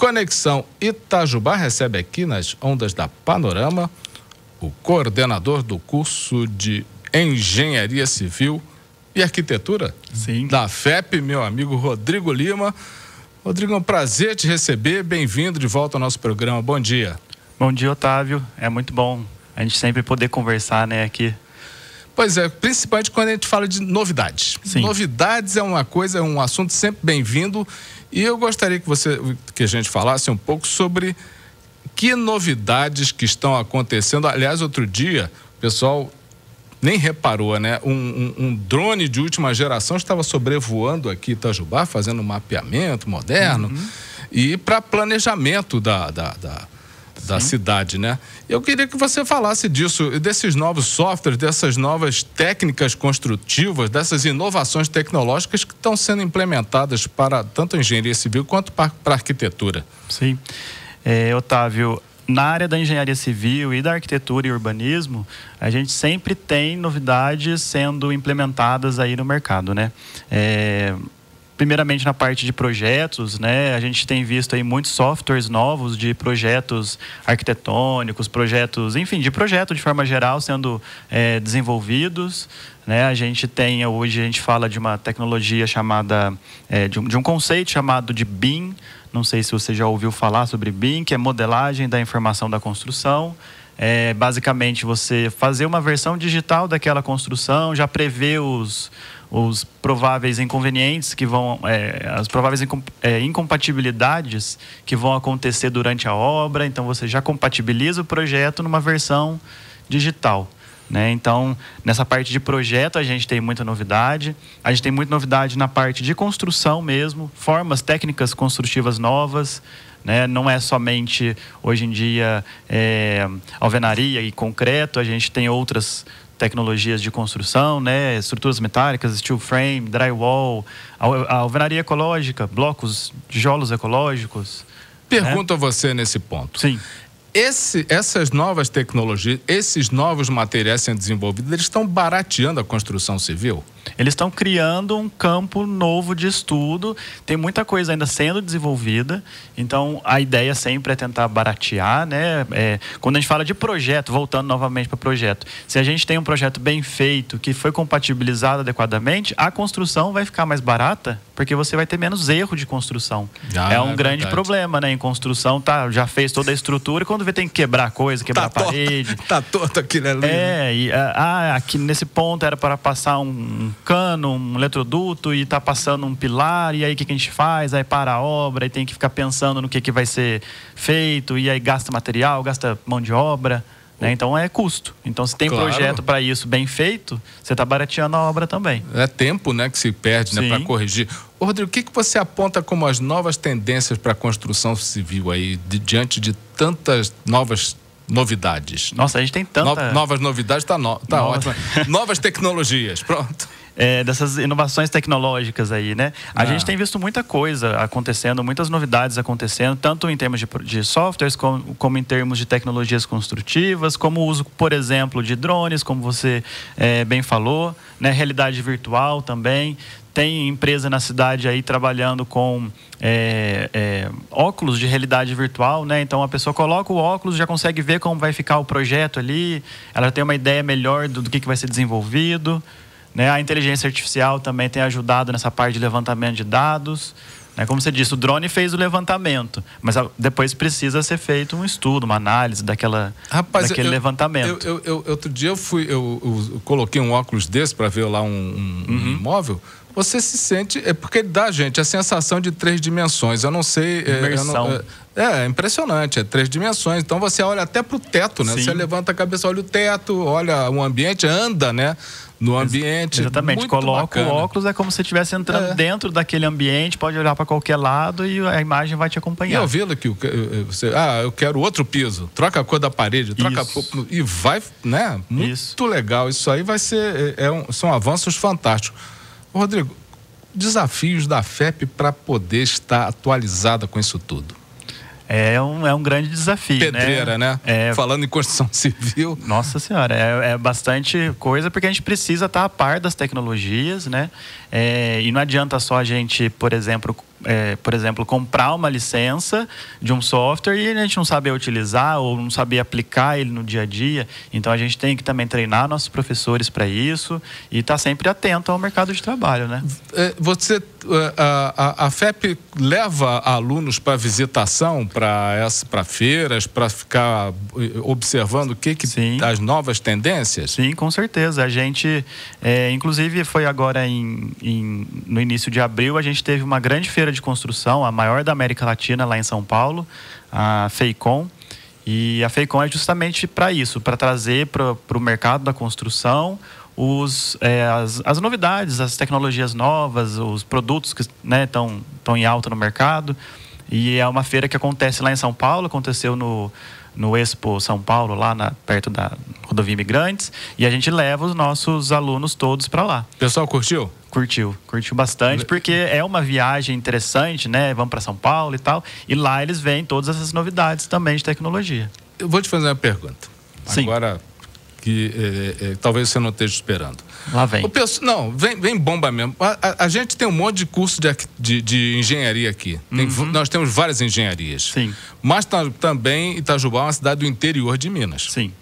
Conexão Itajubá recebe aqui nas ondas da Panorama o coordenador do curso de Engenharia Civil e Arquitetura Sim. da FEP, meu amigo Rodrigo Lima. Rodrigo, é um prazer te receber. Bem-vindo de volta ao nosso programa. Bom dia. Bom dia, Otávio. É muito bom a gente sempre poder conversar né, aqui Pois é, principalmente quando a gente fala de novidades. Sim. Novidades é uma coisa, é um assunto sempre bem-vindo. E eu gostaria que você, que a gente falasse um pouco sobre que novidades que estão acontecendo. Aliás, outro dia, o pessoal nem reparou, né? Um, um, um, drone de última geração estava sobrevoando aqui Itajubá, fazendo um mapeamento moderno uhum. e para planejamento da, da, da da cidade, né? Eu queria que você falasse disso, desses novos softwares, dessas novas técnicas construtivas, dessas inovações tecnológicas que estão sendo implementadas para tanto a engenharia civil quanto para a arquitetura. Sim. É, Otávio, na área da engenharia civil e da arquitetura e urbanismo, a gente sempre tem novidades sendo implementadas aí no mercado, né? É, primeiramente na parte de projetos, né? A gente tem visto aí muitos softwares novos de projetos arquitetônicos, projetos, enfim, de projeto de forma geral sendo é, desenvolvidos. Né? A gente tem hoje a gente fala de uma tecnologia chamada é, de, um, de um conceito chamado de BIM. Não sei se você já ouviu falar sobre BIM, que é modelagem da informação da construção. É basicamente você fazer uma versão digital daquela construção, já prever os os prováveis inconvenientes que vão, é, as prováveis incom, é, incompatibilidades que vão acontecer durante a obra. Então você já compatibiliza o projeto numa versão digital. Né? Então, nessa parte de projeto, a gente tem muita novidade. A gente tem muita novidade na parte de construção mesmo, formas técnicas construtivas novas. Né? Não é somente, hoje em dia, é, alvenaria e concreto, a gente tem outras tecnologias de construção, né, estruturas metálicas, steel frame, drywall, alvenaria ecológica, blocos, tijolos ecológicos. Né? Pergunto né? a você nesse ponto. Sim. Esse, essas novas tecnologias, esses novos materiais sendo desenvolvidos, eles estão barateando a construção civil? Eles estão criando um campo novo de estudo, tem muita coisa ainda sendo desenvolvida, então a ideia sempre é tentar baratear, né? É, quando a gente fala de projeto, voltando novamente para projeto, se a gente tem um projeto bem feito, que foi compatibilizado adequadamente, a construção vai ficar mais barata, porque você vai ter menos erro de construção. Ah, é um é grande verdade. problema, né? Em construção, tá, já fez toda a estrutura e quando vê tem que quebrar coisa, quebrar tá a parede. Torta, tá torto aqui, né? É, e, ah, ah, aqui nesse ponto era para passar um um cano, um eletroduto e está passando um pilar, e aí o que, que a gente faz? Aí para a obra, e tem que ficar pensando no que, que vai ser feito, e aí gasta material, gasta mão de obra. Né? Então é custo. Então, se tem claro. projeto para isso bem feito, você está barateando a obra também. É tempo né, que se perde né, para corrigir. Ô, Rodrigo, o que, que você aponta como as novas tendências para a construção civil aí, de, diante de tantas novas novidades? Nossa, a gente tem tantas. No, novas novidades está no, tá ótimo. novas tecnologias, pronto é, dessas inovações tecnológicas aí, né? A ah. gente tem visto muita coisa acontecendo, muitas novidades acontecendo, tanto em termos de, de softwares, como, como, em termos de tecnologias construtivas, como o uso, por exemplo, de drones, como você é, bem falou, né? realidade virtual também. Tem empresa na cidade aí trabalhando com é, é, óculos de realidade virtual, né? Então a pessoa coloca o óculos, já consegue ver como vai ficar o projeto ali, ela tem uma ideia melhor do, do que, que vai ser desenvolvido. Né? A inteligência artificial também tem ajudado nessa parte de levantamento de dados. Né? Como você disse, o drone fez o levantamento, mas depois precisa ser feito um estudo, uma análise daquela, Rapaz, daquele eu, levantamento. Eu, eu, outro dia eu, fui, eu, coloquei um óculos desse para ver lá um, um uhum. imóvel você se sente. É porque dá, gente, a sensação de três dimensões. Eu não sei. É, Imersão. É, é, é, impressionante, é três dimensões. Então você olha até para o teto, né? Sim. Você levanta a cabeça, olha o teto, olha o ambiente, anda, né? no ambiente. Exatamente. Coloca o óculos, é como se estivesse entrando é. dentro daquele ambiente, pode olhar para qualquer lado e a imagem vai te acompanhar. E eu vendo que eh, eh, você, ah, eu quero outro piso, troca a cor da parede, troca a cor, e vai, né? Muito isso. legal. Isso aí vai ser, eh, é um, são avanços fantásticos. Rodrigo, desafios da FEP para poder estar atualizada com isso tudo. É um, é um grande desafio. Né? Pedreira, né? né? É... Falando em construção civil. Nossa Senhora, é, é, bastante coisa, porque a gente precisa estar a par das tecnologias, né? É, e não adianta só a gente, por exemplo, é, por exemplo, comprar uma licença de um software e a gente não saber utilizar ou não saber aplicar ele no dia a dia. Então a gente tem que também treinar nossos professores para isso e estar tá sempre atento ao mercado de trabalho, né? É, você é, a, a FEP leva alunos para visitação, para feiras, para ficar é, observando o que, que Sim. as novas tendências? Sim, com certeza. A gente, é, inclusive, foi agora em, em, no início de abril, a gente teve uma grande feira de construção, a maior da América Latina, lá em São Paulo, a Feicon E a Feicon é justamente para isso, para trazer para o mercado da construção os, é, as, as, novidades, as tecnologias novas, os produtos que estão né, em alta no mercado. E é uma feira que acontece lá em São Paulo, aconteceu no, no Expo São Paulo, lá na, perto da rodovia Imigrantes, e a gente leva os nossos alunos todos para lá. Pessoal, curtiu? Curtiu, curtiu bastante, porque é uma viagem interessante, né? Vamos para São Paulo e tal. E lá eles veem todas essas novidades também de tecnologia. Eu vou te fazer uma pergunta. Sim. Agora, que é, é, é talvez você não esteja esperando. Lá vem. Penso, não, vem, vem bomba mesmo. A, a, a, gente tem um monte de curso de, de, de engenharia aqui. Tem, uhum. Nós temos várias engenharias. Sim. Mas também Itajubá é uma cidade do interior de Minas. Sim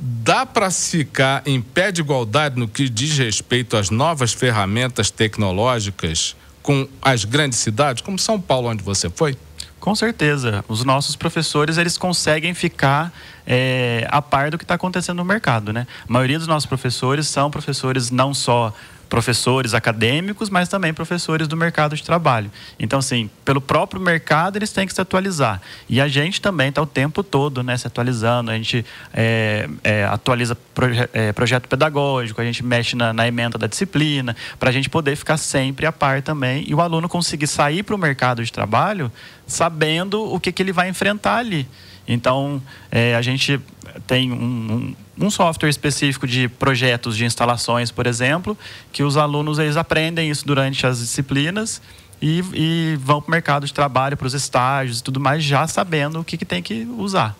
dá para ficar em pé de igualdade no que diz respeito às novas ferramentas tecnológicas com as grandes cidades, como São Paulo, onde você foi? Com certeza. Os nossos professores, eles conseguem ficar é, a par do que está acontecendo no mercado, né? A maioria dos nossos professores são professores não só professores acadêmicos, mas também professores do mercado de trabalho. Então, assim, pelo próprio mercado eles têm que se atualizar. E a gente também está o tempo todo né, se atualizando, a gente é, é, atualiza proje é, projeto pedagógico, a gente mexe na, na emenda da disciplina, para a gente poder ficar sempre a par também e o aluno conseguir sair para o mercado de trabalho sabendo o que, que ele vai enfrentar ali. Então, é, a gente tem um, um, um, software específico de projetos de instalações, por exemplo, que os alunos eles aprendem isso durante as disciplinas e, e vão para o mercado de trabalho, para os estágios e tudo mais, já sabendo o que, que tem que usar.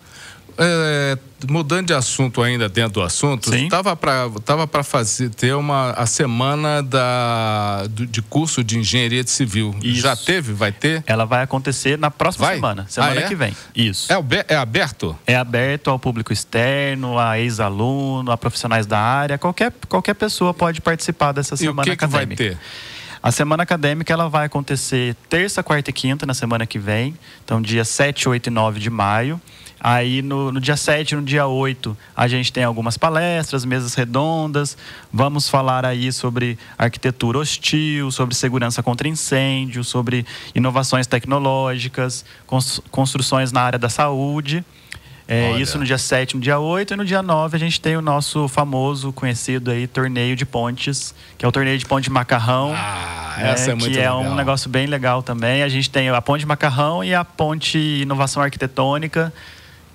É, mudando de assunto ainda dentro do assunto, estava para tava para fazer ter uma a semana da do, de curso de engenharia de civil. Isso. Já teve, vai ter? Ela vai acontecer na próxima vai? semana, semana ah, é? que vem. Isso. É, é aberto? É aberto ao público externo, a ex-aluno, a profissionais da área, qualquer qualquer pessoa pode participar dessa semana e o que acadêmica. Que vai ter? A semana acadêmica ela vai acontecer terça, quarta e quinta na semana que vem, então dia 7, 8 e 9 de maio. Aí no, no, dia 7 no dia 8 a gente tem algumas palestras, mesas redondas. Vamos falar aí sobre arquitetura hostil, sobre segurança contra incêndio, sobre inovações tecnológicas, construções na área da saúde. É, isso no dia 7, no dia 8 e no dia 9 a gente tem o nosso famoso, conhecido aí, torneio de pontes, que é o torneio de ponte de macarrão. Ah, né, essa é muito Que legal. é um negócio bem legal também. A gente tem a ponte de macarrão e a ponte inovação arquitetônica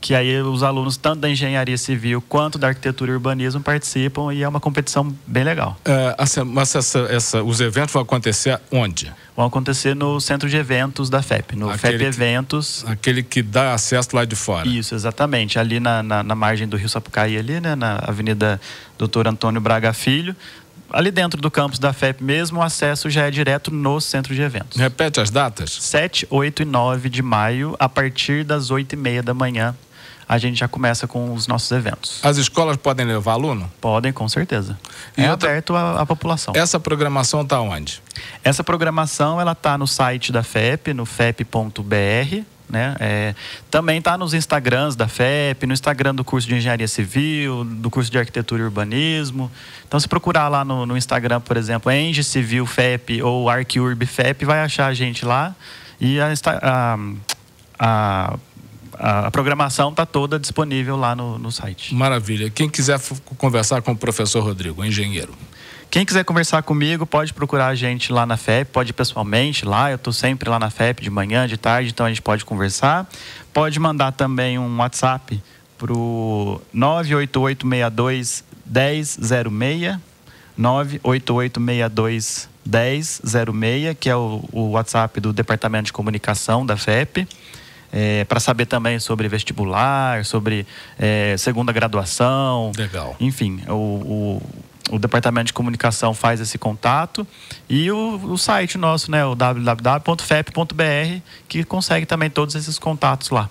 que aí os alunos tanto da engenharia civil quanto da arquitetura e urbanismo participam e é uma competição bem legal. É, assim, mas essa, essa, os eventos vão acontecer onde? Vão acontecer no centro de eventos da FEP, no aquele FEP Eventos. Que, aquele que dá acesso lá de fora. Isso, exatamente. Ali na, na, na margem do Rio Sapucaí, ali, né, na Avenida Doutor Antônio Braga Filho. Ali dentro do campus da FEP mesmo, o acesso já é direto no centro de eventos. Repete as datas? 7, 8 e 9 de maio, a partir das 8 e meia da manhã, a gente já começa com os nossos eventos. As escolas podem levar aluno? Podem, com certeza. E é outra... aberto à, população. Essa programação está onde? Essa programação ela está no site da FEP, no fep.br. Né? É, também está nos Instagrams da FEP, no Instagram do curso de Engenharia Civil, do curso de Arquitetura e Urbanismo. Então, se procurar lá no, no Instagram, por exemplo, Eng Civil FEP ou Arquiurb FEP, vai achar a gente lá. E a, a, a a, programação está toda disponível lá no, no site. Maravilha. Quem quiser conversar com o professor Rodrigo, engenheiro. Quem quiser conversar comigo, pode procurar a gente lá na FEP, pode ir pessoalmente lá. Eu estou sempre lá na FEP de manhã, de tarde, então a gente pode conversar. Pode mandar também um WhatsApp para o 98862 1006. 98862 1006, que é o, o WhatsApp do Departamento de Comunicação da FEP é, para saber também sobre vestibular, sobre é, segunda graduação. Legal. Enfim, o, o, o, departamento de comunicação faz esse contato e o, o site nosso, né, o www.fep.br, que consegue também todos esses contatos lá.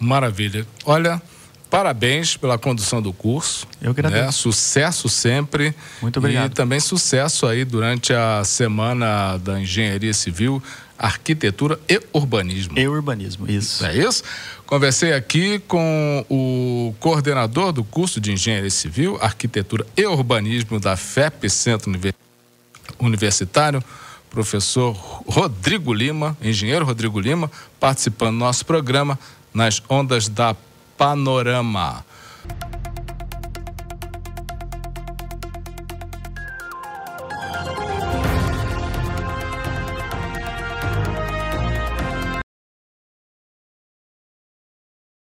Maravilha. Olha, parabéns pela condução do curso. Eu né? agradeço. Né? Sucesso sempre. Muito obrigado. E também sucesso aí durante a semana da Engenharia Civil. Arquitetura e Urbanismo. E Urbanismo, isso. É isso? Conversei aqui com o coordenador do curso de Engenharia Civil, Arquitetura e Urbanismo da FEP, Centro Universitário, professor Rodrigo Lima, engenheiro Rodrigo Lima, participando do nosso programa nas ondas da Panorama.